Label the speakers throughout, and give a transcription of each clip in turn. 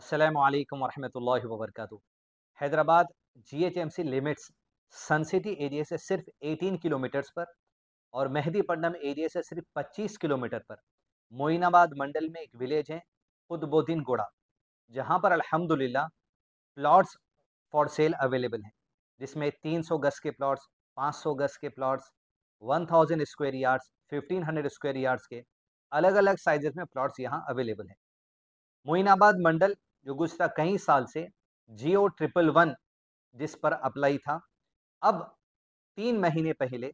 Speaker 1: असलकम वरहमल वबरक Hyderabad GHMC limits Sun City area से सिर्फ 18 किलोमीटर्स पर और मेहदीपट्टनम एरिया से सिर्फ 25 किलोमीटर पर मोइनाबाद मंडल में एक विलेज है खुदबुद्दीन गोड़ा जहाँ पर अल्हम्दुलिल्लाह प्लॉट्स फॉर सेल अवेलेबल हैं जिसमें 300 गज के प्लॉट्स 500 गज के one thousand square yards hundred square yards के अलग अलग साइज में प्लाट्स यहाँ अवेलेबल हैं मोइनाबाद मंडल जो गुज्तर कई साल से जियो ट्रिपल वन जिस पर अप्लाई था अब तीन महीने पहले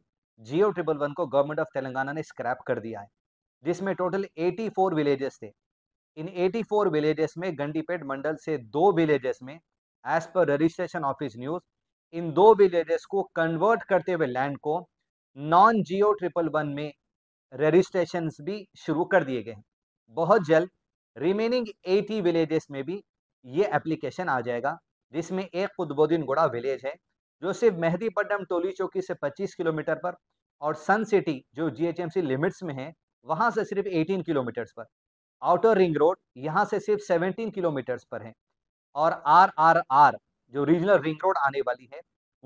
Speaker 1: जियो ट्रिपल वन को गवर्नमेंट ऑफ तेलंगाना ने स्क्रैप कर दिया है जिसमें टोटल 84 विलेजेस थे इन 84 विलेजेस में गंडीपेट मंडल से दो विलेजेस में as per registration office news in दो विलेजेस को कन्वर्ट करते हुए लैंड को नॉन जियो ट्रिपल वन में रजिस्ट्रेशन भी शुरू कर दिए गए बहुत जल्द रिमेनिंग 80 विलेजेस में भी ये एप्लीकेशन आ जाएगा जिसमें एक खुदबुद्दीन गुड़ा विलेज है जो सिर्फ मेहदीपट्टनम टोली चौकी से 25 किलोमीटर पर और सन सिटी जो जीएचएमसी लिमिट्स में है वहाँ से सिर्फ 18 किलोमीटर्स पर आउटर रिंग रोड यहाँ से सिर्फ 17 किलोमीटर्स पर है और आर आर आर जो रीजनल रिंग रोड आने वाली है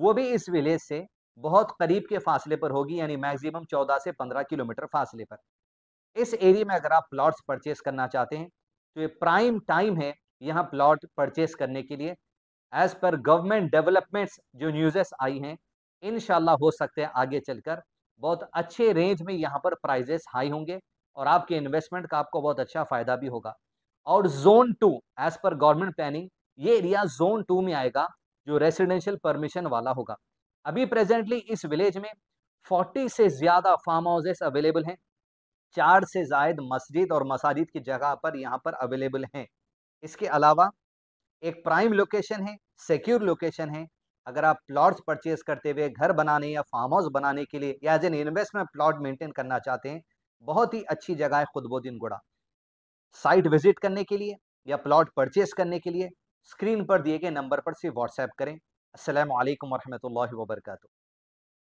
Speaker 1: वो भी इस विलेज से बहुत करीब के फासले पर होगी यानी मैक्सिमम 14 से 15 किलोमीटर फासले पर इस एरिया में अगर आप प्लॉट्स परचेस करना चाहते हैं तो ये प्राइम टाइम है यहाँ प्लॉट परचेस करने के लिए एज पर गवर्नमेंट डेवलपमेंट्स जो न्यूजेस आई हैं इन हो सकते हैं आगे चलकर बहुत अच्छे रेंज में यहाँ पर प्राइजेस हाई होंगे और आपके इन्वेस्टमेंट का आपको बहुत अच्छा फायदा भी होगा और zone two as per government planning ये एरिया जोन टू में आएगा जो रेसिडेंशियल परमिशन वाला होगा अभी प्रेजेंटली इस विलेज में 40 से ज़्यादा फार्म हाउसेस अवेलेबल हैं चार से जायद मस्जिद और मसाजिद की जगह पर यहाँ पर अवेलेबल हैं इसके अलावा एक प्राइम लोकेशन है सिक्योर लोकेशन है अगर आप प्लॉट्स परचेज करते हुए घर बनाने या फार्म हाउस बनाने के लिए या as an investment plot maintain करना चाहते हैं बहुत ही अच्छी जगह है खुदबोदिन गुड़ा साइट विजिट करने के लिए या प्लॉट परचेज करने के लिए स्क्रीन पर दिए गए नंबर पर सिर्फ व्हाट्सएप करें असल वरहमल वर्का